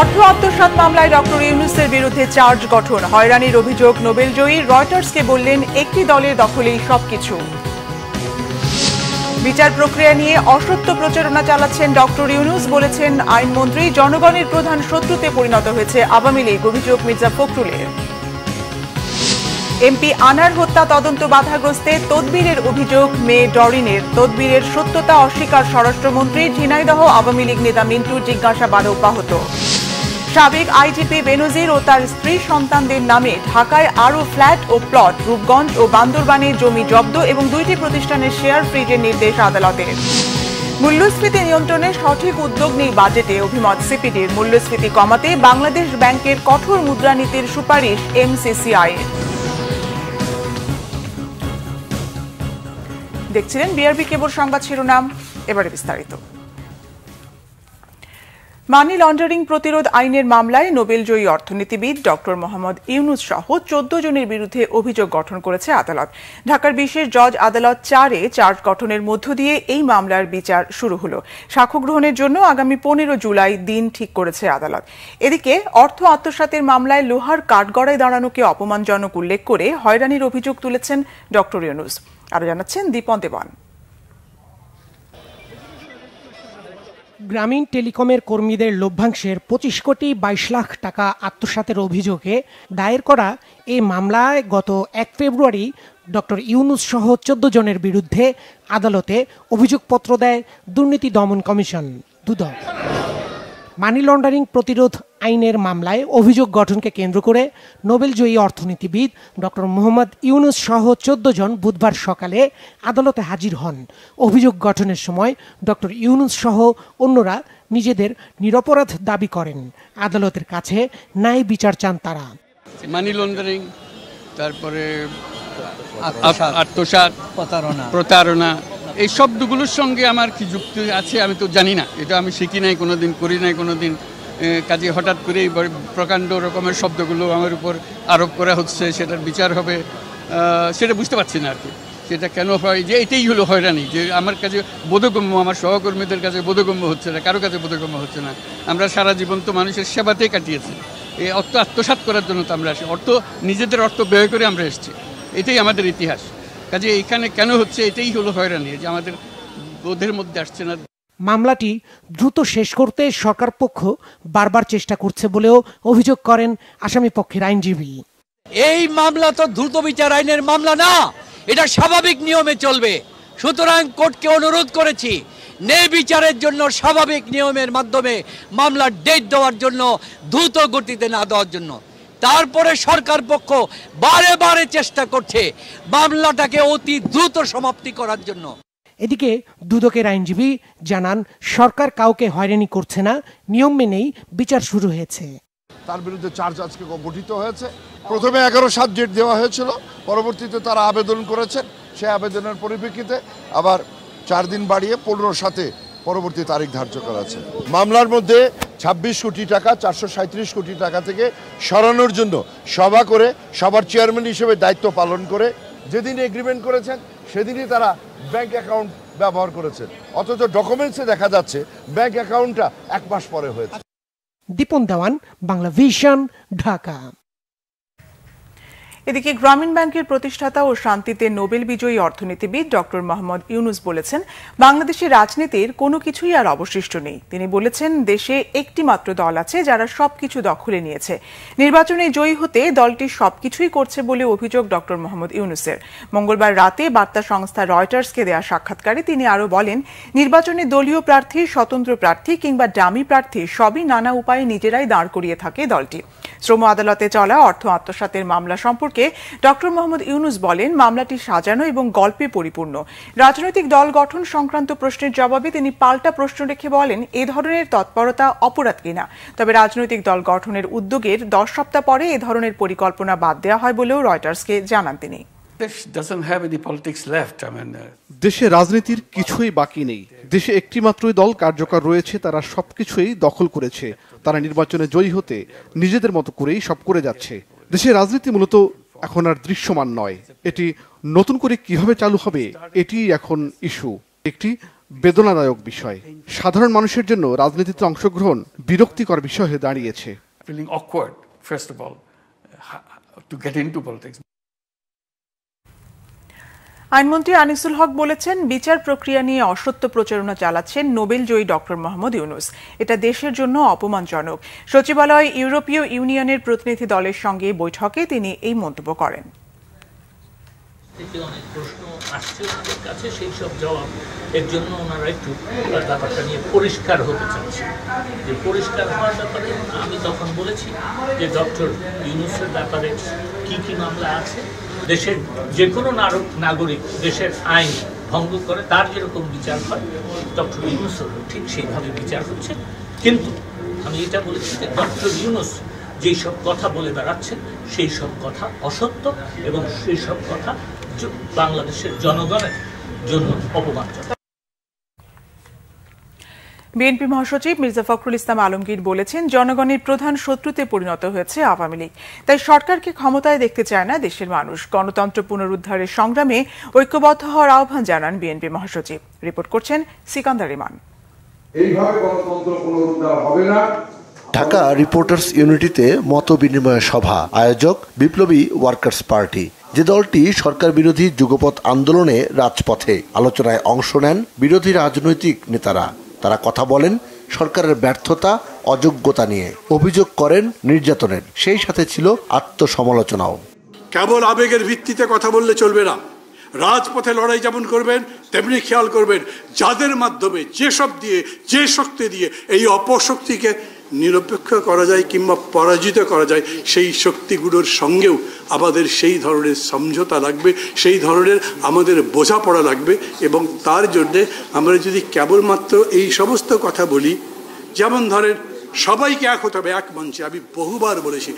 অর্থ আত্মসাত মামলায় ডক্টর ইউনুসের বিরুদ্ধে চার্জ গঠন হয়রানির অভিযোগ নোবেলজয়ী রয়টার্সকে বললেন একটি দলের দখলেই সবকিছু বিচার প্রক্রিয়া নিয়ে অসত্য প্রচারণা চালাচ্ছেন ডক্টর ইউনুস বলেছেন আইনমন্ত্রী জনগণের প্রধান শত্রুতে পরিণত হয়েছে আওয়ামী লীগ অভিযোগ মির্জা ফখরুলের এমপি আনার হত্যা তদন্ত বাধাগ্রস্তে তদবিরের অভিযোগ মেয়ে ডরিনের তদবিরের সত্যতা অস্বীকার স্বরাষ্ট্রমন্ত্রী ঝিনাইদহ আওয়ামী লীগ নেতা মিন্টুর জিজ্ঞাসাবাদ অব্যাহত সাবেক আইজিপি বেনজির ও তার স্ত্রী সন্তানদের নামে ঢাকায় আরও ফ্ল্যাট ও প্লট রূপগঞ্জ ও বান্দরবানে জমি জব্দ এবং দুইটি প্রতিষ্ঠানের শেয়ার ফ্রিজের নির্দেশ আদালতের মূল্যস্ফীতি নিয়ন্ত্রণে সঠিক উদ্যোগ নেই বাজেটে অভিমত সিপিডির মূল্যস্ফীতি কমাতে বাংলাদেশ ব্যাংকের কঠোর মুদ্রানীতির সুপারিশ এমসিসিআই দেখছিলেন বিআরবি কেবল সংবাদ শিরোনাম এবারে বিস্তারিত মানি লন্ডারিং প্রতিরোধ আইনের মামলায় নোবেলজয়ী অর্থনীতিবিদ ডক্টর মোহাম্মদ ইউনুস সহ চোদ্দ জনের বিরুদ্ধে অভিযোগ গঠন করেছে আদালত ঢাকার বিশেষ জজ আদালত চারে চার্জ গঠনের মধ্য দিয়ে এই মামলার বিচার শুরু হল সাক্ষ্য গ্রহণের জন্য আগামী পনেরো জুলাই দিন ঠিক করেছে আদালত এদিকে অর্থ আত্মসাতের মামলায় লোহার কাঠগড়ায় দাঁড়ানোকে অপমানজনক উল্লেখ করে হয়রানির অভিযোগ তুলেছেন ডক্টর ইউনুস আরো জানাচ্ছেন দীপন দেবন গ্রামীণ টেলিকমের কর্মীদের লভ্যাংশের পঁচিশ কোটি বাইশ লাখ টাকা আত্মসাতের অভিযোগে দায়ের করা এই মামলায় গত এক ফেব্রুয়ারি ডক্টর ইউনুস সহ চোদ্দ জনের বিরুদ্ধে আদালতে অভিযোগপত্র দেয় দুর্নীতি দমন কমিশন দুদক মানি লন্ডারিং প্রতিরোধ আইনের মামলায় অভিযোগ গঠনকে কেন্দ্র করে নোবেলজয়ী অর্থনীতিবিদ ডক্টর মোহাম্মদ ইউনুস সহ চোদ্দ জন বুধবার সকালে আদালতে হাজির হন অভিযোগ গঠনের সময় ডক্টর ইউনুস সহ অন্যরা নিজেদের নিরপরাধ দাবি করেন আদালতের কাছে ন্যায় বিচার চান তারা মানি লন্ডারিং তারপরে প্রতারণা প্রতারণা এই শব্দগুলোর সঙ্গে আমার কি যুক্তি আছে আমি তো জানি না এটা আমি শিখি নাই কোনোদিন করি নাই কোনোদিন কাজে হঠাৎ করেই প্রকাণ্ড রকমের শব্দগুলো আমার উপর আরোপ করা হচ্ছে সেটার বিচার হবে সেটা বুঝতে পারছি না আর কি সেটা কেন হয় যে এটাই হলো হয়রানি যে আমার কাছে বোধগম্য আমার সহকর্মীদের কাছে বোধগম্য হচ্ছে না কারো কাছে বোধগম্য হচ্ছে না আমরা সারা জীবন তো মানুষের সেবাতেই কাটিয়েছি এই অর্থ আত্মসাত করার জন্য তো আমরা আসি অর্থ নিজেদের অর্থ ব্যয় করে আমরা এসেছি এটাই আমাদের ইতিহাস কাজে এখানে কেন হচ্ছে এটাই হলো হয়রানি যে আমাদের বোধের মধ্যে আসছে না মামলাটি দ্রুত শেষ করতে সরকার পক্ষ বারবার চেষ্টা করছে বলেও অভিযোগ করেন আসামি পক্ষের আইনজীবী এই মামলা তো দ্রুত বিচার আইনের মামলা না এটা স্বাভাবিক নিয়মে চলবে সুতরাং কোর্টকে অনুরোধ করেছি ন্যায় বিচারের জন্য স্বাভাবিক নিয়মের মাধ্যমে মামলার ডেট দেওয়ার জন্য দ্রুত গতিতে না দেওয়ার জন্য তারপরে সরকার পক্ষ বারে বারে চেষ্টা করছে মামলাটাকে অতি দ্রুত সমাপ্তি করার জন্য এদিকে দুদকের আইনজীবী জানান সরকার কাউকে হয়রানি করছে না নিয়ম মেনেই বিচার শুরু হয়েছে তার বিরুদ্ধে চার্জ আজকে গঠিত হয়েছে প্রথমে এগারো সাত ডেট দেওয়া হয়েছিল পরবর্তীতে তারা আবেদন করেছেন সে আবেদনের পরিপ্রেক্ষিতে আবার চার দিন বাড়িয়ে পনেরো সাথে পরবর্তী তারিখ ধার্য করা আছে মামলার মধ্যে ২৬ কোটি টাকা চারশো কোটি টাকা থেকে সরানোর জন্য সভা করে সবার চেয়ারম্যান হিসেবে দায়িত্ব পালন করে যেদিন এগ্রিমেন্ট করেছেন সেদিনই তারা ব্যাঙ্ক অ্যাকাউন্ট ব্যবহার করেছেন অথচ ডকুমেন্টসে দেখা যাচ্ছে ব্যাঙ্ক অ্যাকাউন্টটা এক মাস পরে হয়েছে দীপন দেওয়ান বাংলা ভিশন ঢাকা এদিকে গ্রামীণ ব্যাংকের প্রতিষ্ঠাতা ও শান্তিতে নোবেল বিজয়ী অর্থনীতিবিদ ডক্টর মোহাম্মদ ইউনুস বলেছেন বাংলাদেশের রাজনীতির কোনো কিছুই আর অবশিষ্ট নেই তিনি বলেছেন দেশে একটি মাত্র দল আছে যারা সবকিছু দখলে নিয়েছে নির্বাচনে জয়ী হতে দলটি সবকিছুই করছে বলে অভিযোগ ডক্টর মোহাম্মদ ইউনুসের মঙ্গলবার রাতে বার্তা সংস্থা রয়টার্সকে দেওয়া সাক্ষাৎকারে তিনি আরও বলেন নির্বাচনে দলীয় প্রার্থী স্বতন্ত্র প্রার্থী কিংবা ডামি প্রার্থী সবই নানা উপায়ে নিজেরাই দাঁড় করিয়ে থাকে দলটি শ্রম আদালতে চলা অর্থ আত্মসাতের মামলা সম্পর্কে ডক্টর মোহাম্মদ ইউনুস বলেন মামলাটি সাজানো এবং গল্পে পরিপূর্ণ রাজনৈতিক দল গঠন সংক্রান্ত প্রশ্নের জবাবে তিনি পাল্টা প্রশ্ন রেখে বলেন এ ধরনের তৎপরতা অপরাধ কিনা তবে রাজনৈতিক দল গঠনের উদ্যোগের দশ সপ্তাহ পরে এ ধরনের পরিকল্পনা বাদ দেওয়া হয় বলেও রয়টার্সকে জানান তিনি uh, দেশে রাজনীতির কিছুই বাকি নেই দেশে একটি মাত্রই দল কার্যকর রয়েছে তারা সবকিছুই দখল করেছে তারা নির্বাচনে জয়ী হতে নিজেদের মতো করেই সব করে যাচ্ছে দেশের রাজনীতি মূলত এখন আর দৃশ্যমান নয় এটি নতুন করে কিভাবে চালু হবে এটি এখন ইস্যু একটি বেদনাদায়ক বিষয় সাধারণ মানুষের জন্য রাজনীতিতে অংশগ্রহণ বিরক্তিকর বিষয় হয়ে দাঁড়িয়েছে আইনমন্ত্রী আনিসুল হক বলেছেন বিচার প্রক্রিয়া নিয়ে অসত্য প্রচারণা চালাচ্ছেন নোবেল জয়ী ডক্টর মোহাম্মদ ইউনুস এটা দেশের জন্য অপমানজনক সচিবালয় ইউরোপীয় ইউনিয়নের প্রতিনিধি দলের সঙ্গে বৈঠকে তিনি এই মন্তব্য করেন এর জন্য ওনারা একটু ব্যাপারটা নিয়ে পরিষ্কার হতে চাচ্ছে যে পরিষ্কার হওয়ার ব্যাপারে আমি তখন বলেছি যে ডক্টর ইউনুসের ব্যাপারে কি কি মামলা আছে দেশের যে কোনো নাগরিক দেশের আইন ভঙ্গ করে তার যেরকম বিচার হয় ডক্টর ইউনুসেরও ঠিক সেইভাবে বিচার হচ্ছে কিন্তু আমি এটা বলেছি যে ডক্টর ইউনুস যেই সব কথা বলে বেড়াচ্ছেন সেই সব কথা অসত্য এবং সেই সব কথা বাংলাদেশের জনগণের জন্য অপমানজনক বিএনপি মহাসচিব মির্জা ফখরুল ইসলাম আলমগীর বলেছেন জনগণের প্রধান শত্রুতে পরিণত হয়েছে আওয়ামী লীগ তাই সরকারকে ক্ষমতায় দেখতে চায় না দেশের মানুষ গণতন্ত্র পুনরুদ্ধারের সংগ্রামে ঐক্যবদ্ধ হওয়ার আহ্বান জানান বিএনপি মহাসচিব রিপোর্ট করছেন সিকান্দার ইমান ঢাকা রিপোর্টার্স ইউনিটিতে মত বিনিময় সভা আয়োজক বিপ্লবী ওয়ার্কার্স পার্টি যে দলটি সরকার বিরোধী যুগপথ আন্দোলনে রাজপথে আলোচনায় অংশ নেন বিরোধী রাজনৈতিক নেতারা তারা কথা বলেন সরকারের ব্যর্থতা অযোগ্যতা নিয়ে অভিযোগ করেন নির্যাতনের সেই সাথে ছিল আত্মসমালোচনাও কেবল আবেগের ভিত্তিতে কথা বললে চলবে না রাজপথে লড়াই যেমন করবেন তেমনি খেয়াল করবেন যাদের মাধ্যমে যেসব দিয়ে যে শক্তি দিয়ে এই অপশক্তিকে নিরপেক্ষ করা যায় কিংবা পরাজিত করা যায় সেই শক্তিগুলোর সঙ্গেও আমাদের সেই ধরনের সমঝোতা লাগবে সেই ধরনের আমাদের বোঝাপড়া লাগবে এবং তার জন্যে আমরা যদি কেবলমাত্র এই সমস্ত কথা বলি যেমন ধরেন সবাইকে এক হতে হবে এক মঞ্চে আমি বহুবার বলেছি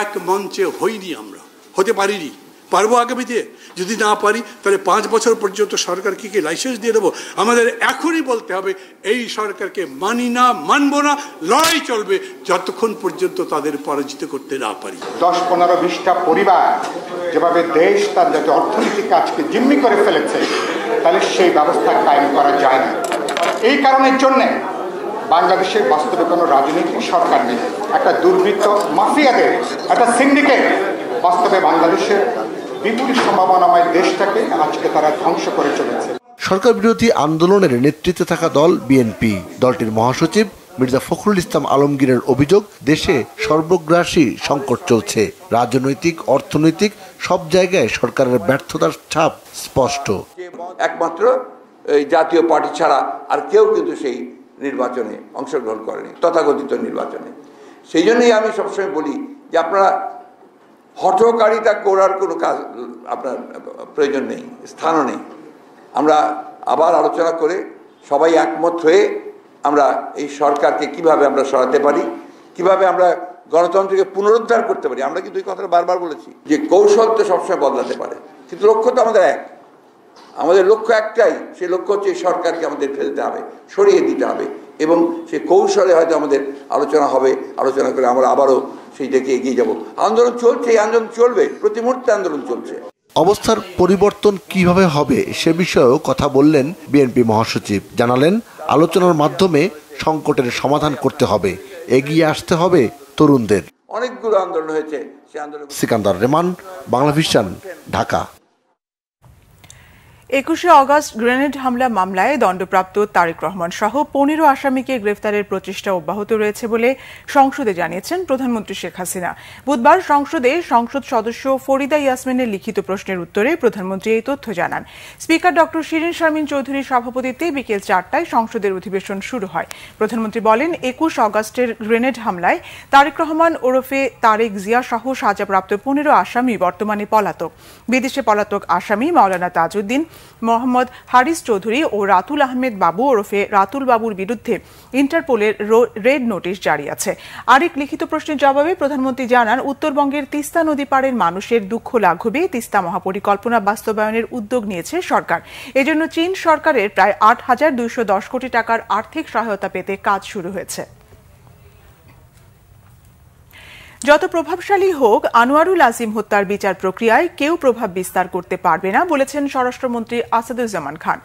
এক মঞ্চে হইনি আমরা হতে পারিনি পারবো দিয়ে যদি না পারি তাহলে পাঁচ বছর পর্যন্ত সরকার কি লাইসেন্স দিয়ে দেবো আমাদের এখনই বলতে হবে এই সরকারকে মানি না মানব না লড়াই চলবে যতক্ষণ পর্যন্ত তাদের পরাজিত করতে না পারি দশ পনেরো বিশটা পরিবার যেভাবে দেশ তার যাতে অর্থনৈতিক কাজকে জিম্মি করে ফেলেছে তাহলে সেই ব্যবস্থা কায়েম করা যায় না এই কারণের জন্যে বাংলাদেশের বাস্তবে কোনো রাজনৈতিক সরকার নেই একটা দুর্বৃত্ত মাফিয়াদের একটা সিন্ডিকেট বাস্তবে বাংলাদেশের বিপুল সম্ভাবনাময় দেশটাকে আজকে তারা ধ্বংস করে চলেছে সরকার বিরোধী আন্দোলনের নেতৃত্বে থাকা দল বিএনপি দলটির মহাসচিব মির্জা ফখরুল ইসলাম আলমগীরের অভিযোগ দেশে সর্বগ্রাসী সংকট চলছে রাজনৈতিক অর্থনৈতিক সব জায়গায় সরকারের ব্যর্থতার ছাপ স্পষ্ট একমাত্র এই জাতীয় পার্টি ছাড়া আর কেউ কিন্তু সেই নির্বাচনে অংশগ্রহণ করেনি তথাকথিত নির্বাচনে সেই জন্যই আমি সবসময় বলি যে আপনারা হটকারিতা করার কোনো কাজ আপনার প্রয়োজন নেই স্থানও নেই আমরা আবার আলোচনা করে সবাই একমত হয়ে আমরা এই সরকারকে কিভাবে আমরা সরাতে পারি কিভাবে আমরা গণতন্ত্রকে পুনরুদ্ধার করতে পারি আমরা কিন্তু এই কথাটা বারবার বলেছি যে কৌশল তো সবসময় বদলাতে পারে কিন্তু লক্ষ্য তো আমাদের এক আমাদের লক্ষ্য একটাই সেই লক্ষ্য হচ্ছে সরকারকে আমাদের ফেলতে হবে সরিয়ে দিতে হবে এবং সে কৌশলে হয়তো আমাদের আলোচনা হবে আলোচনা করে আমরা আবারও সেই দিকে এগিয়ে যাব আন্দোলন চলছে এই আন্দোলন চলবে প্রতি মুহূর্তে আন্দোলন চলছে অবস্থার পরিবর্তন কিভাবে হবে সে বিষয়েও কথা বললেন বিএনপি মহাসচিব জানালেন আলোচনার মাধ্যমে সংকটের সমাধান করতে হবে এগিয়ে আসতে হবে তরুণদের অনেকগুলো আন্দোলন হয়েছে আন্দোলন সিকান্দার রেমান বাংলা ভিশন ঢাকা একুশে অগস্ট গ্রেনেড হামলা মামলায় দণ্ডপ্রাপ্ত তারেক রহমান সহ পনেরো আসামিকে গ্রেফতারের প্রচেষ্টা অব্যাহত রয়েছে বলে সংসদে জানিয়েছেন প্রধানমন্ত্রী শেখ হাসিনা বুধবার সংসদে সংসদ সদস্য ফরিদা ইয়াসমিনের লিখিত প্রশ্নের উত্তরে প্রধানমন্ত্রী এই তথ্য জানান স্পিকার ডক্টর শিরিন শারমিন চৌধুরীর সভাপতিত্বে বিকেল চারটায় সংসদের অধিবেশন শুরু হয় প্রধানমন্ত্রী বলেন একুশ অগস্টের গ্রেনেড হামলায় তারেক রহমান ওরফে তারেক জিয়া সহ সাজাপ্রাপ্ত পনেরো আসামি বর্তমানে পলাতক বিদেশে পলাতক আসামি মাওলানা তাজউদ্দিন মোহাম্মদ হারিস চৌধুরী ও রাতুল আহমেদ বাবু ওরফে রাতুল বাবুর বিরুদ্ধে ইন্টারপোলের রেড নোটিশ জারি আছে আরেক লিখিত প্রশ্নের জবাবে প্রধানমন্ত্রী জানান উত্তরবঙ্গের তিস্তা নদী পাড়ের মানুষের দুঃখ লাঘবে তিস্তা মহাপরিকল্পনা বাস্তবায়নের উদ্যোগ নিয়েছে সরকার এজন্য চীন সরকারের প্রায় আট হাজার দুইশো দশ কোটি টাকার আর্থিক সহায়তা পেতে কাজ শুরু হয়েছে যত প্রভাবশালী হোক আনোয়ারুল আজিম হত্যার বিচার প্রক্রিয়ায় কেউ প্রভাব বিস্তার করতে পারবে না বলেছেন স্বরাষ্ট্রমন্ত্রী আসাদুজ্জামান খান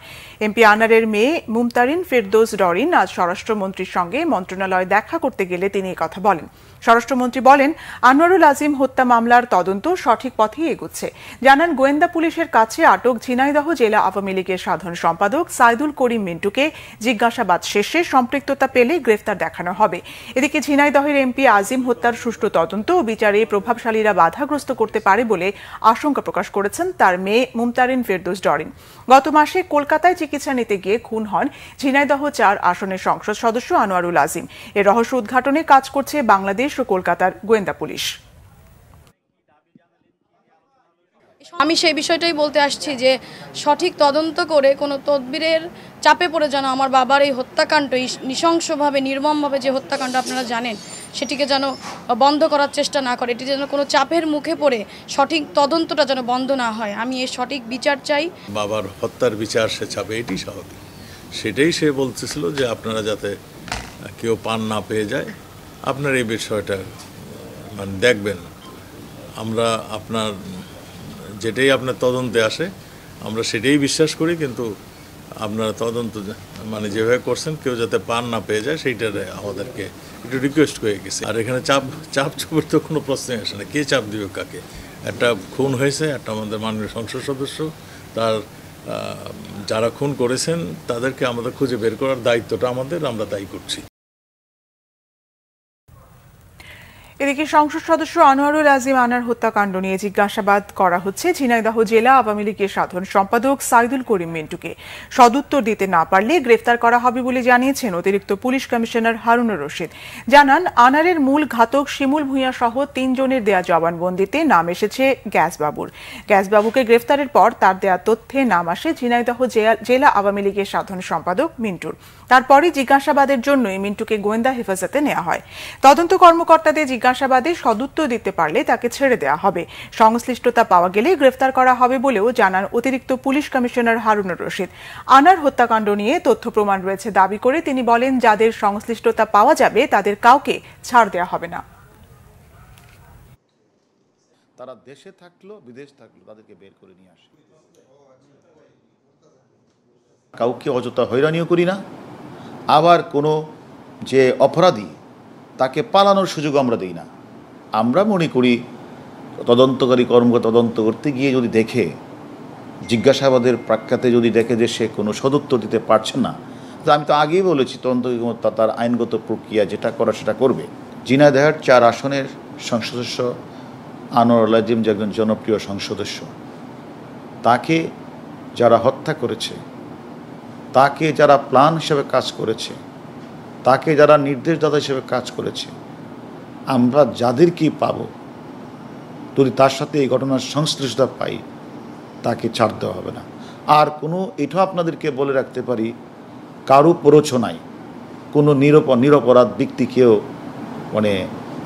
এমপি আনারের মেয়ে মুমতারিন ফেরদোজ ডরিন আজ স্বরাষ্ট্রমন্ত্রীর সঙ্গে মন্ত্রণালয় দেখা করতে গেলে তিনি কথা বলেন স্বরাষ্ট্রমন্ত্রী বলেন আনোয়ারুল আজিম হত্যা মামলার তদন্ত সঠিক পথেই এগুচ্ছে জানান গোয়েন্দা পুলিশের কাছে আটক ঝিনাইদহ জেলা আওয়ামী লীগের সাধারণ সম্পাদক সাইদুল করিম মিন্টুকে জিজ্ঞাসাবাদ শেষে সম্পৃক্ততা পেলে গ্রেফতার দেখানো হবে এদিকে ঝিনাইদহের এমপি আজিম হত্যার সুষ্ঠু তদন্ত তদন্ত ও বিচারে প্রভাবশালীরা বাধাগ্রস্ত করতে পারে বলে আশঙ্কা প্রকাশ করেছেন তার মেয়ে মুমতারিন ফেরদোস ডরিন গত মাসে কলকাতায় চিকিৎসা নিতে গিয়ে খুন হন ঝিনাইদহ চার আসনের সংসদ সদস্য আনোয়ারুল আজিম এর রহস্য উদ্ঘাটনে কাজ করছে বাংলাদেশ ও কলকাতার গোয়েন্দা পুলিশ আমি সেই বিষয়টাই বলতে আসছি যে সঠিক তদন্ত করে কোনো তদবিরের চাপে পড়ে যেন আমার বাবার এই হত্যাকাণ্ড নৃশংসভাবে নির্মমভাবে যে হত্যাকাণ্ড আপনারা জানেন সেটিকে যেন বন্ধ করার চেষ্টা না করে এটি যেন কোনো চাপের মুখে পড়ে সঠিক তদন্তটা যেন বন্ধ না হয় আমি এর সঠিক বিচার চাই বাবার হত্যার বিচার সে চাপে এটি স্বাভাবিক সেটাই সে বলতেছিল যে আপনারা যাতে কেউ পান না পেয়ে যায় আপনার এই বিষয়টা মানে দেখবেন আমরা আপনার যেটাই আপনার তদন্তে আসে আমরা সেটাই বিশ্বাস করি কিন্তু আপনারা তদন্ত মানে যেভাবে করছেন কেউ যাতে পান না পেয়ে যায় সেইটার আমাদেরকে একটু রিকোয়েস্ট হয়ে গেছে আর এখানে চাপ চাপ চুপের তো কোনো প্রশ্নই আসে না কে চাপ দিবে কাকে একটা খুন হয়েছে একটা আমাদের মাননীয় সংসদ সদস্য তার যারা খুন করেছেন তাদেরকে আমাদের খুঁজে বের করার দায়িত্বটা আমাদের আমরা তাই করছি এদিকে সংসদ সদস্য আনোয়ারুল আজিম আনার হত্যাকাণ্ড নিয়ে জিজ্ঞাসাবাদ করা হচ্ছে ঝিনাইদহ জেলা আওয়ামী লীগের সাধারণ সম্পাদক সাইদুল করিম মিন্টুকে সদুত্তর দিতে না পারলে গ্রেফতার করা হবে বলে জানিয়েছেন অতিরিক্ত পুলিশ কমিশনার হারুনুর রশিদ জানান আনারের মূল ঘাতক শিমুল ভূঁইয়া সহ তিনজনের দেয়া জবানবন্দিতে নাম এসেছে গ্যাসবাবুর গ্যাসবাবুকে গ্রেফতারের পর তার দেয়া তথ্যে নাম আসে ঝিনাইদহ জেলা আওয়ামী লীগের সাধারণ সম্পাদক মিন্টুর তারপরে জিজ্ঞাসাবাদের জন্যই মিন্টুকে গোয়েন্দা হেফাজতে নেওয়া হয় তদন্ত কর্মকর্তাদের জিজ্ঞাসাবাদে সদুত্তর দিতে পারলে তাকে ছেড়ে দেওয়া হবে সংশ্লিষ্টতা পাওয়া গেলে গ্রেফতার করা হবে বলেও জানান অতিরিক্ত পুলিশ কমিশনার হারুনুর রশিদ আনার হত্যাকাণ্ড নিয়ে তথ্য প্রমাণ রয়েছে দাবি করে তিনি বলেন যাদের সংশ্লিষ্টতা পাওয়া যাবে তাদের কাউকে ছাড় দেওয়া হবে না তারা দেশে থাকলো বিদেশ থাকলো তাদেরকে বের করে নিয়ে আসে কাউকে অযথা হয়রানিও করি না আবার কোনো যে অপরাধী তাকে পালানোর সুযোগ আমরা দিই না আমরা মনে করি তদন্তকারী কর্মকর্তা তদন্ত করতে গিয়ে যদি দেখে জিজ্ঞাসাবাদের প্রাক্ষাতে যদি দেখে যে সে কোনো সদুত্তর দিতে পারছে না তো আমি তো আগেই বলেছি তদন্ত তার আইনগত প্রক্রিয়া যেটা করা সেটা করবে জিনাদেহার চার আসনের সংসদস্য আনোয়ার আলাজিম যে একজন জনপ্রিয় সংসদস্য তাকে যারা হত্যা করেছে তাকে যারা প্ল্যান হিসেবে কাজ করেছে তাকে যারা নির্দেশদাতা হিসেবে কাজ করেছে আমরা যাদের কি পাব যদি তার সাথে এই ঘটনার সংশ্লিষ্টতা পাই তাকে ছাড় দেওয়া হবে না আর কোনো এটাও আপনাদেরকে বলে রাখতে পারি কারো প্ররোচনায় কোনো নিরপ নিরপরাধ ব্যক্তিকেও মানে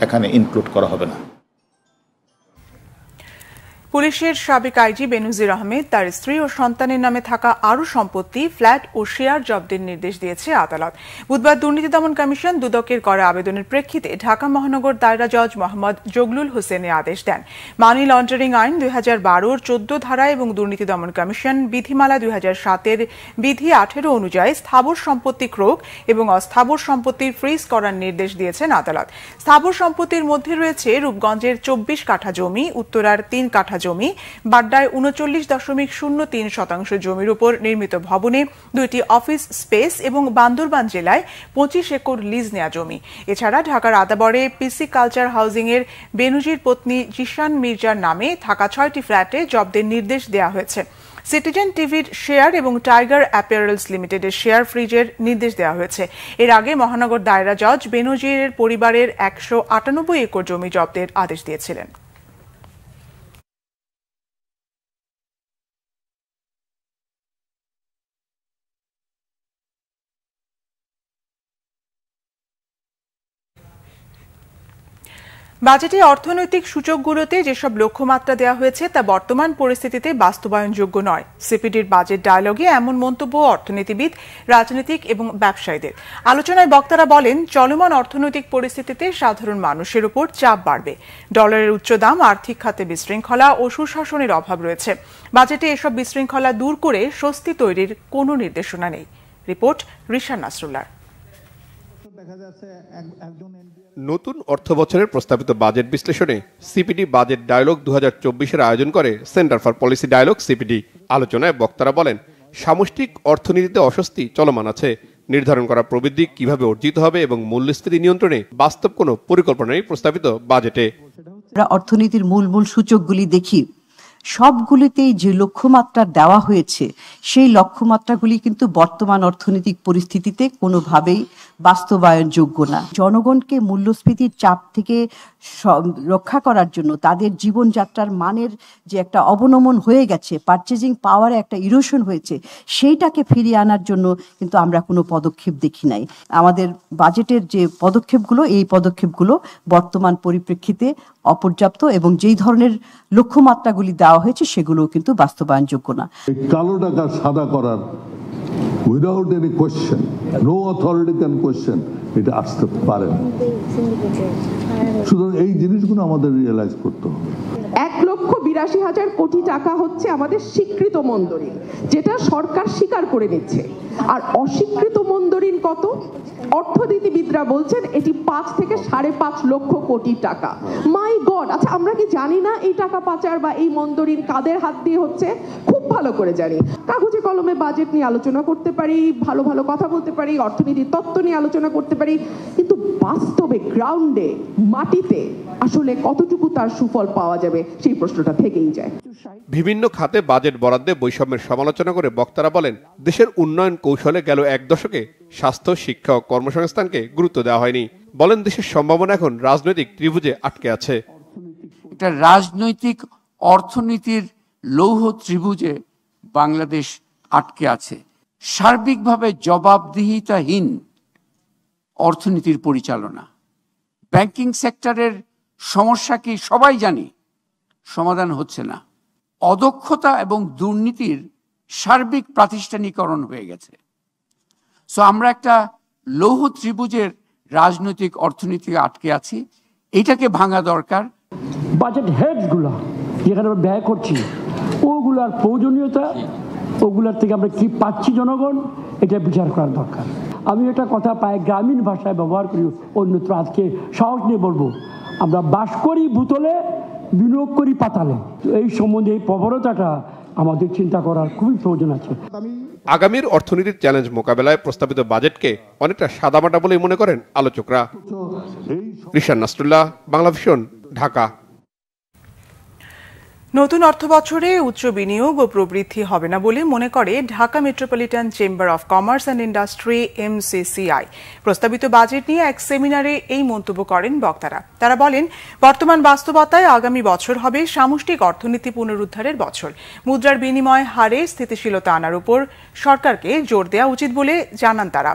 এখানে ইনক্লুড করা হবে না পুলিশের সাবেক আইজি বেনুজির আহমেদ তার স্ত্রী ও সন্তানের নামে থাকা আরও সম্পত্তি ফ্ল্যাট ও শেয়ার জব্দের নির্দেশ দিয়েছে আদালত বুধবার দুর্নীতি দমন কমিশন দুদকের করা আবেদনের প্রেক্ষিতে ঢাকা মহানগর দায়রা জজ মোহাম্মদ জগলুল হোসেনে আদেশ দেন মানি লন্ডারিং আইন দুই হাজার বারোর চোদ্দ ধারা এবং দুর্নীতি দমন কমিশন বিধিমালা দুই হাজার সাতের বিধি আঠেরো অনুযায়ী স্থাবর সম্পত্তি ক্রোক এবং অস্থাবর সম্পত্তির ফ্রিজ করার নির্দেশ দিয়েছেন আদালত স্থাবর সম্পত্তির মধ্যে রয়েছে রূপগঞ্জের চব্বিশ কাঠা জমি উত্তরার তিন কাঠা জমি বাড্ডায় উনচল্লিশ দশমিক শূন্য তিন শতাংশ জমির উপর নির্মিত ভবনে দুইটি অফিস স্পেস এবং বান্দরবান জেলায় পঁচিশ একর লিজ নেয়া জমি এছাড়া ঢাকার আদাবরে পিসি কালচার এর বেনুজির পত্নী জিশান মির্জার নামে থাকা ছয়টি ফ্ল্যাটে জব্দের নির্দেশ দেওয়া হয়েছে সিটিজেন টিভির শেয়ার এবং টাইগার অ্যাপিয়ারেলস লিমিটেডের শেয়ার ফ্রিজের নির্দেশ দেওয়া হয়েছে এর আগে মহানগর দায়রা জজ বেনজিরের পরিবারের একশো আটানব্বই একর জমি জব্দের আদেশ দিয়েছিলেন বাজেটে অর্থনৈতিক সূচকগুলোতে যেসব লক্ষ্যমাত্রা দেওয়া হয়েছে তা বর্তমান পরিস্থিতিতে বাস্তবায়নযোগ্য নয় সিপিডির বাজেট ডায়ালগে এমন মন্তব্য অর্থনীতিবিদ রাজনীতিক এবং ব্যবসায়ীদের আলোচনায় বক্তারা বলেন চলমান অর্থনৈতিক পরিস্থিতিতে সাধারণ মানুষের উপর চাপ বাড়বে ডলারের উচ্চ দাম আর্থিক খাতে বিশৃঙ্খলা ও সুশাসনের অভাব রয়েছে বাজেটে এসব বিশৃঙ্খলা দূর করে স্বস্তি তৈরির কোনো নির্দেশনা নেই রিপোর্ট রিশা নাসরুল্লাহ নতুন অর্থ বছরের প্রস্তাবিত বাজেট বিশ্লেষণে সিপিডি বাজেট ডায়ালগ দু হাজার আয়োজন করে Centre for Policy Dialogue CPD আলোচনায় বক্তারা বলেন সামষ্টিক অর্থনীতিতে অস্বস্তি চলমান আছে নির্ধারণ করা প্রবৃদ্ধি কিভাবে অর্জিত হবে এবং মূল্যস্ফীতি নিয়ন্ত্রণে বাস্তব কোনো পরিকল্পনা নেই প্রস্তাবিত বাজেটে অর্থনীতির মূল মূল সূচকগুলি দেখি সবগুলিতেই যে লক্ষ্যমাত্রা দেওয়া হয়েছে সেই লক্ষ্যমাত্রাগুলি কিন্তু বর্তমান অর্থনৈতিক পরিস্থিতিতে কোনোভাবেই বাস্তবায়নযোগ্য না জনগণকে মূল্যস্ফীতির চাপ থেকে রক্ষা করার জন্য তাদের জীবনযাত্রার মানের যে একটা অবনমন হয়ে গেছে পারচেজিং পাওয়ারে একটা ইরোশন হয়েছে সেইটাকে ফিরিয়ে আনার জন্য কিন্তু আমরা কোনো পদক্ষেপ দেখি নাই আমাদের বাজেটের যে পদক্ষেপগুলো এই পদক্ষেপগুলো বর্তমান পরিপ্রেক্ষিতে অপর্যাপ্ত এবং যেই ধরনের লক্ষ্যমাত্রাগুলি দেওয়া দেওয়া হয়েছে সেগুলো কিন্তু বাস্তবায়নযোগ্য না কালো টাকা সাদা করার without any question no authority can question এটা আসতে পারে সুতরাং এই জিনিসগুলো আমাদের রিয়েলাইজ করতে হবে এক লক্ষ বিরাশি হাজার কোটি টাকা হচ্ছে আমাদের স্বীকৃত মন্দরিন যেটা সরকার স্বীকার করে নিচ্ছে আর অস্বীকৃত মন্দরিন কত অর্থনীতিবিদরা বলছেন এটি পাঁচ থেকে সাড়ে পাঁচ লক্ষ কোটি টাকা মাই গড আচ্ছা আমরা কি জানি না এই টাকা পাচার বা এই মন্দরিন কাদের হাত দিয়ে হচ্ছে খুব ভালো করে জানি কাগজে কলমে বাজেট নিয়ে আলোচনা করতে পারি ভালো ভালো কথা বলতে পারি অর্থনীতির তত্ত্ব নিয়ে আলোচনা করতে পারি পারি কিন্তু বাস্তবে গ্রাউন্ডে মাটিতে আসলে কতটুকু তার সুফল পাওয়া যাবে সেই প্রশ্নটা থেকেই যায় বিভিন্ন খাতে বাজেট বরাদ্দে বৈষম্যের সমালোচনা করে বক্তারা বলেন দেশের উন্নয়ন কৌশলে গেল এক দশকে স্বাস্থ্য শিক্ষা ও কর্মসংস্থানকে গুরুত্ব দেওয়া হয়নি বলেন দেশের সম্ভাবনা এখন রাজনৈতিক ত্রিভুজে আটকে আছে এটা রাজনৈতিক অর্থনীতির লৌহ ত্রিভুজে বাংলাদেশ আটকে আছে সার্বিকভাবে জবাবদিহিতাহীন অর্থনীতির পরিচালনা ব্যাংকিং সেক্টরের সমস্যা কি সবাই জানি সমাধান হচ্ছে না অদক্ষতা এবং দুর্নীতির সার্বিক প্রাতিষ্ঠানিকরণ হয়ে গেছে সো আমরা একটা লৌহ ত্রিভুজের রাজনৈতিক অর্থনীতি আটকে আছি এটাকে ভাঙা দরকার বাজেট হেডগুলো যেখানে আমরা ব্যয় করছি ওগুলার প্রয়োজনীয়তা ওগুলার থেকে আমরা কি পাচ্ছি জনগণ এটা বিচার করার দরকার আমি একটা কথা পাই গ্রামীণ ভাষায় ব্যবহার করি অন্যত্র আজকে সাহস নিয়ে বলবো আমরা বাস করি ভূতলে বিনিয়োগ করি পাতালে এই সম্বন্ধে এই প্রবণতাটা আমাদের চিন্তা করার খুবই প্রয়োজন আছে আগামীর অর্থনীতির চ্যালেঞ্জ মোকাবেলায় প্রস্তাবিত বাজেটকে অনেকটা সাদামাটা বলেই মনে করেন আলোচকরা ঋষান নাসরুল্লাহ বাংলা ভীষণ ঢাকা নতুন অর্থবছরে উচ্চ বিনিয়োগ ও প্রবৃদ্ধি হবে না বলে মনে করে Dhaka metropolitan chamber of commerce and industry MCCI প্রস্তাবিত বাজেট নিয়ে এক সেমিনারে এই মন্তব্য করেন বক্তারা তারা বলেন বর্তমান বাস্তবতায় আগামী বছর হবে সামষ্টিক অর্থনীতি পুনরুদ্ধারের বছর মুদ্রার বিনিময় হারে স্থিতিশীলতা আনার উপর সরকারকে জোর দেওয়া উচিত বলে জানান তারা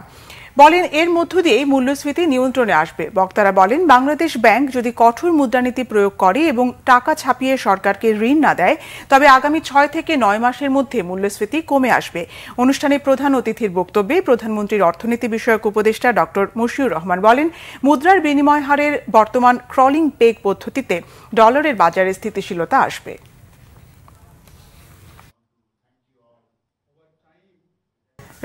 বলেন এর মধ্য দিয়েই মূল্যস্ফীতি নিয়ন্ত্রণে আসবে বক্তারা বলেন বাংলাদেশ ব্যাংক যদি কঠোর মুদ্রানীতি প্রয়োগ করে এবং টাকা ছাপিয়ে সরকারকে ঋণ না দেয় তবে আগামী ছয় থেকে নয় মাসের মধ্যে মূল্যস্ফীতি কমে আসবে অনুষ্ঠানে প্রধান অতিথির বক্তব্যে প্রধানমন্ত্রীর অর্থনীতি বিষয়ক উপদেষ্টা ডক্টর মশিউর রহমান বলেন মুদ্রার বিনিময় হারের বর্তমান ক্রলিং পেগ পদ্ধতিতে ডলারের বাজারে স্থিতিশীলতা আসবে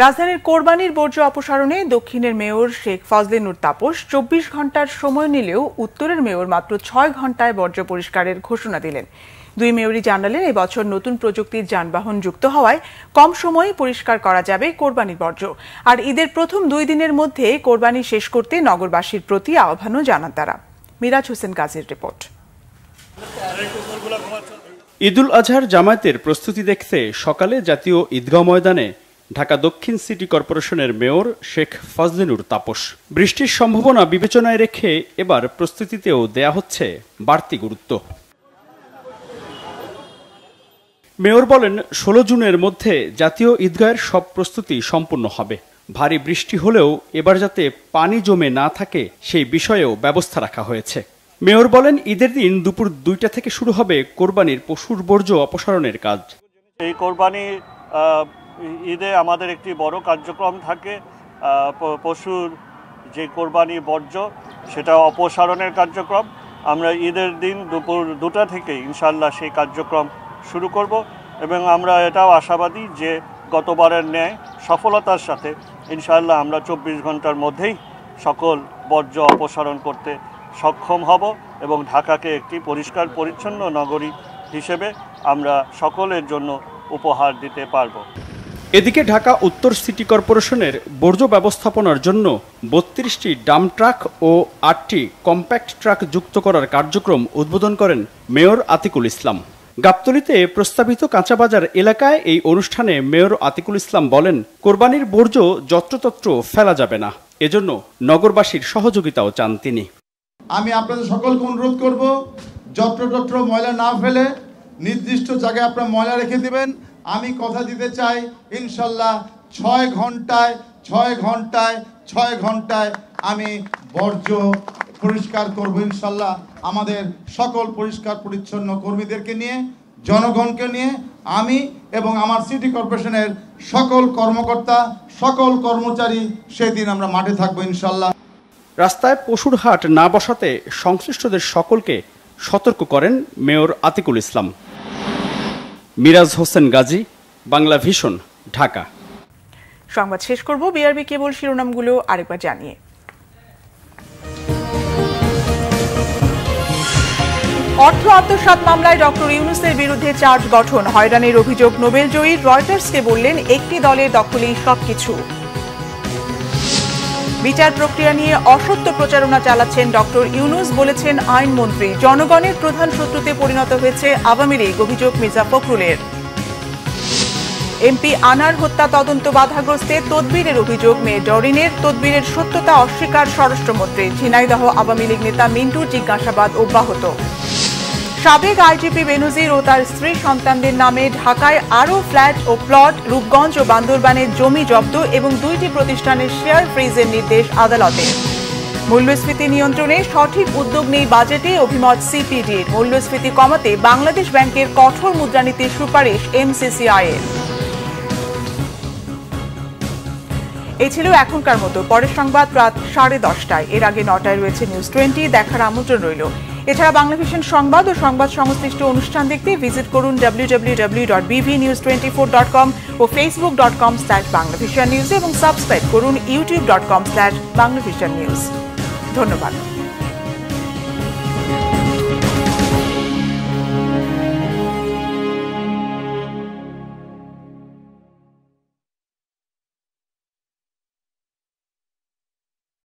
রাজধানীর কোরবানির বর্জ্য অপসারণে দক্ষিণের মেয়র শেখ নুর তাপস চব্বিশ ঘন্টার সময় নিলেও উত্তরের মেয়র মাত্র ছয় ঘন্টায় বর্জ্য পরিষ্কারের ঘোষণা দিলেন দুই মেয়রই জানালেন এবছর নতুন প্রযুক্তির যানবাহন যুক্ত হওয়ায় কম সময়ে পরিষ্কার করা যাবে কোরবানির বর্জ্য আর ঈদের প্রথম দুই দিনের মধ্যে কোরবানি শেষ করতে নগরবাসীর প্রতি আহ্বানও জানান তারা মিরাজ হোসেন কাজীর রিপোর্ট ঈদুল আজহার জামায়াতের প্রস্তুতি দেখতে সকালে জাতীয় ঈদগাঁও ময়দানে ঢাকা দক্ষিণ সিটি কর্পোরেশনের মেয়র শেখ ফজলিনুর তাপস বৃষ্টির সম্ভাবনা বিবেচনায় রেখে এবার প্রস্তুতিতেও দেয়া হচ্ছে বাড়তি গুরুত্ব মেয়র বলেন ষোলো জুনের মধ্যে জাতীয় ঈদগাহের সব প্রস্তুতি সম্পূর্ণ হবে ভারী বৃষ্টি হলেও এবার যাতে পানি জমে না থাকে সেই বিষয়েও ব্যবস্থা রাখা হয়েছে মেয়র বলেন ঈদের দিন দুপুর দুইটা থেকে শুরু হবে কোরবানির পশুর বর্জ্য অপসারণের কাজ এই কোরবানির ঈদে আমাদের একটি বড় কার্যক্রম থাকে পশুর যে কোরবানি বর্জ্য সেটা অপসারণের কার্যক্রম আমরা ঈদের দিন দুপুর দুটা থেকে ইনশাল্লাহ সেই কার্যক্রম শুরু করব এবং আমরা এটাও আশাবাদী যে গতবারের ন্যায় সফলতার সাথে ইনশাল্লাহ আমরা চব্বিশ ঘন্টার মধ্যেই সকল বর্জ্য অপসারণ করতে সক্ষম হব এবং ঢাকাকে একটি পরিষ্কার পরিচ্ছন্ন নগরী হিসেবে আমরা সকলের জন্য উপহার দিতে পারবো এদিকে ঢাকা উত্তর সিটি কর্পোরেশনের বর্জ্য ব্যবস্থাপনার জন্য বত্রিশটি ডাম ট্রাক ও আটটি কম্প্যাক্ট ট্রাক যুক্ত করার কার্যক্রম উদ্বোধন করেন মেয়র আতিকুল ইসলাম গাবতলিতে প্রস্তাবিত কাঁচাবাজার এলাকায় এই অনুষ্ঠানে মেয়র আতিকুল ইসলাম বলেন কোরবানির বর্জ্য যত্রতত্র ফেলা যাবে না এজন্য নগরবাসীর সহযোগিতাও চান তিনি আমি আপনাদের সকলকে অনুরোধ করব যত্রতত্র ময়লা না ফেলে নির্দিষ্ট জায়গায় আপনারা ময়লা রেখে দিবেন আমি কথা দিতে চাই ইনশাল্লাহ ছয় ঘন্টায় ছয় ঘন্টায় ছয় ঘন্টায় আমি বর্জ্য পরিষ্কার করব ইনশাল্লাহ আমাদের সকল পরিষ্কার পরিচ্ছন্ন কর্মীদেরকে নিয়ে জনগণকে নিয়ে আমি এবং আমার সিটি কর্পোরেশনের সকল কর্মকর্তা সকল কর্মচারী সেদিন আমরা মাঠে থাকবো ইনশাল্লাহ রাস্তায় পশুর হাট না বসাতে সংশ্লিষ্টদের সকলকে সতর্ক করেন মেয়র আতিকুল ইসলাম মিরাজ হোসেন গাজী বাংলা ভিশন ঢাকা সংবাদ শেষ করব বিআরবি কেবল শিরোনামগুলো আরেকবার জানিয়ে অর্থ আত্মসাত মামলায় ডক্টর ইউনুসের বিরুদ্ধে চার্জ গঠন হয়রানির অভিযোগ নোবেল জয়ী রয়টার্সকে বললেন একটি দলের দখলেই সবকিছু বিচার প্রক্রিয়া নিয়ে অসত্য প্রচারণা চালাচ্ছেন ডক্টর ইউনুস বলেছেন আইনমন্ত্রী জনগণের প্রধান শত্রুতে পরিণত হয়েছে আওয়ামী লীগ অভিযোগ মির্জা ফখরুলের এমপি আনার হত্যা তদন্ত বাধাগ্রস্তে তদবিরের অভিযোগ মেয়ে ডরিনের তদবিরের সত্যতা অস্বীকার স্বরাষ্ট্রমন্ত্রী ঝিনাইদহ আওয়ামী লীগ নেতা মিন্টুর জিজ্ঞাসাবাদ অব্যাহত সাবেক আইজিপি বেনজির ও তার স্ত্রী সন্তানদের নামে ঢাকায় আরও ফ্ল্যাট ও প্লট রূপগঞ্জ ও বান্দরবানের জমি জব্দ এবং দুইটি প্রতিষ্ঠানের শেয়ার ফ্রিজের নির্দেশ আদালতে মূল্যস্ফীতি নিয়ন্ত্রণে সঠিক উদ্যোগ নেই বাজেটে অভিমত সিপিডির মূল্যস্ফীতি কমাতে বাংলাদেশ ব্যাংকের কঠোর মুদ্রানীতির সুপারিশ এমসিসিআইয়ের এই ছিল এখনকার মতো পরের সংবাদ রাত সাড়ে দশটায় এর আগে নটায় রয়েছে নিউজ টোয়েন্টি দেখার আমন্ত্রণ রইল এছাড়া বাংলা ভিশন সংবাদ ও সংবাদ সংশ্লিষ্ট অনুষ্ঠান দেখতে ভিজিট করুন www.bvnews24.com ও facebook.com বাংলাভিশন নিউজ এবং সাবস্ক্রাইব করুন YouTube dot com Banglavision news ধন্যবাদ